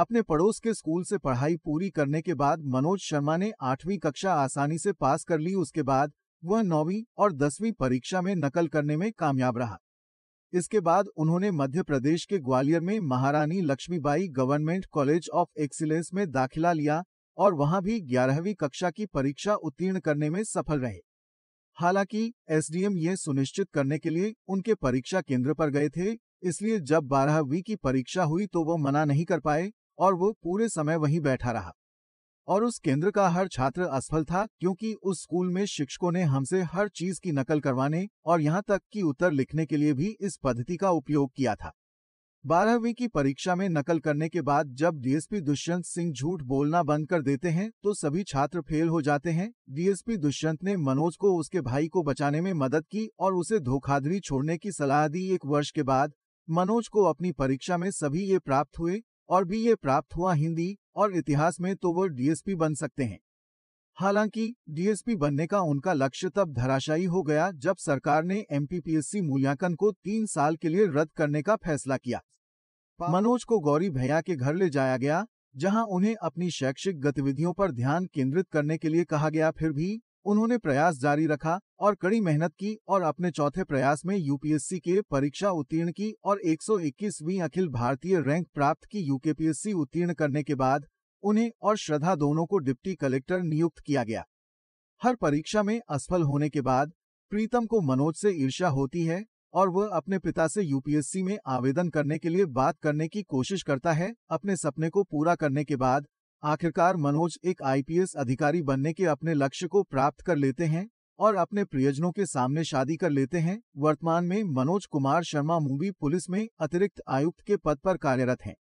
अपने पड़ोस के स्कूल से पढ़ाई पूरी करने के बाद मनोज शर्मा ने आठवीं कक्षा आसानी से पास कर ली उसके बाद वह नौवीं और दसवीं परीक्षा में नकल करने में कामयाब रहा इसके बाद उन्होंने मध्य प्रदेश के ग्वालियर में Maharani Laxmibai government college of excellence में दाखिला लिया और वहां भी ग्यारहवीं कक्षा की परीक्षा उत्तीर्ण करने में सफल रहे हालांकि एसडीएम ये सुनिश्चित करने के लिए उनके परीक्षा केंद्र पर गए थे इसलिए जब बारहवीं की परीक्षा हुई तो वो मना नहीं कर पाए और वो पूरे समय वहीं बैठा रहा और उस केंद्र का हर छात्र असफल था क्योंकि उस स्कूल में शिक्षकों ने हमसे हर चीज की नकल करवाने और यहाँ तक कि उत्तर लिखने के लिए भी इस पद्धति का उपयोग किया था बारहवीं की परीक्षा में नकल करने के बाद जब डीएसपी दुष्यंत सिंह झूठ बोलना बंद कर देते हैं तो सभी छात्र फेल हो जाते हैं डीएसपी दुष्यंत ने मनोज को उसके भाई को बचाने में मदद की और उसे धोखाधड़ी छोड़ने की सलाह दी एक वर्ष के बाद मनोज को अपनी परीक्षा में सभी ये प्राप्त हुए और बी ए प्राप्त हुआ हिंदी और इतिहास में तो वो डीएसपी बन सकते हैं हालांकि डीएसपी बनने का उनका लक्ष्य तब धराशायी हो गया जब सरकार ने एमपीपीएससी मूल्यांकन को तीन साल के लिए रद्द करने का फैसला किया मनोज को गौरी भैया के घर ले जाया गया जहां उन्हें अपनी शैक्षिक गतिविधियों पर ध्यान केंद्रित करने के लिए कहा गया फिर भी उन्होंने प्रयास जारी रखा और कड़ी मेहनत की और अपने चौथे प्रयास में यूपीएससी के परीक्षा उत्तीर्ण की और 121वीं अखिल भारतीय रैंक प्राप्त की यूकेपीएससी उत्तीर्ण करने के बाद उन्हें और श्रद्धा दोनों को डिप्टी कलेक्टर नियुक्त किया गया हर परीक्षा में असफल होने के बाद प्रीतम को मनोज से ईर्ष्या होती है और वह अपने पिता से यूपीएससी में आवेदन करने के लिए बात करने की कोशिश करता है अपने सपने को पूरा करने के बाद आखिरकार मनोज एक आईपीएस अधिकारी बनने के अपने लक्ष्य को प्राप्त कर लेते हैं और अपने प्रियजनों के सामने शादी कर लेते हैं वर्तमान में मनोज कुमार शर्मा मुंबई पुलिस में अतिरिक्त आयुक्त के पद पर कार्यरत हैं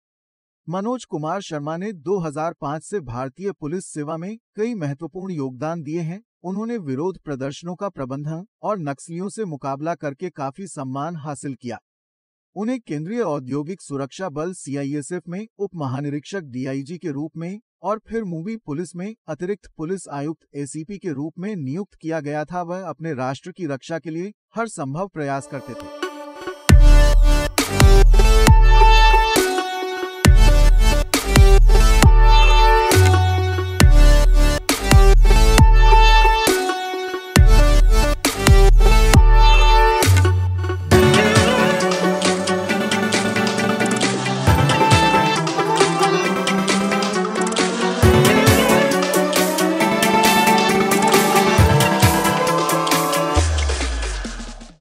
मनोज कुमार शर्मा ने 2005 से भारतीय पुलिस सेवा में कई महत्वपूर्ण योगदान दिए हैं उन्होंने विरोध प्रदर्शनों का प्रबंधन और नक्सलियों से मुकाबला करके काफी सम्मान हासिल किया उन्हें केंद्रीय औद्योगिक सुरक्षा बल सीआईएसएफ में उप महानिरीक्षक डीआईजी के रूप में और फिर मूवी पुलिस में अतिरिक्त पुलिस आयुक्त एसीपी के रूप में नियुक्त किया गया था वह अपने राष्ट्र की रक्षा के लिए हर संभव प्रयास करते थे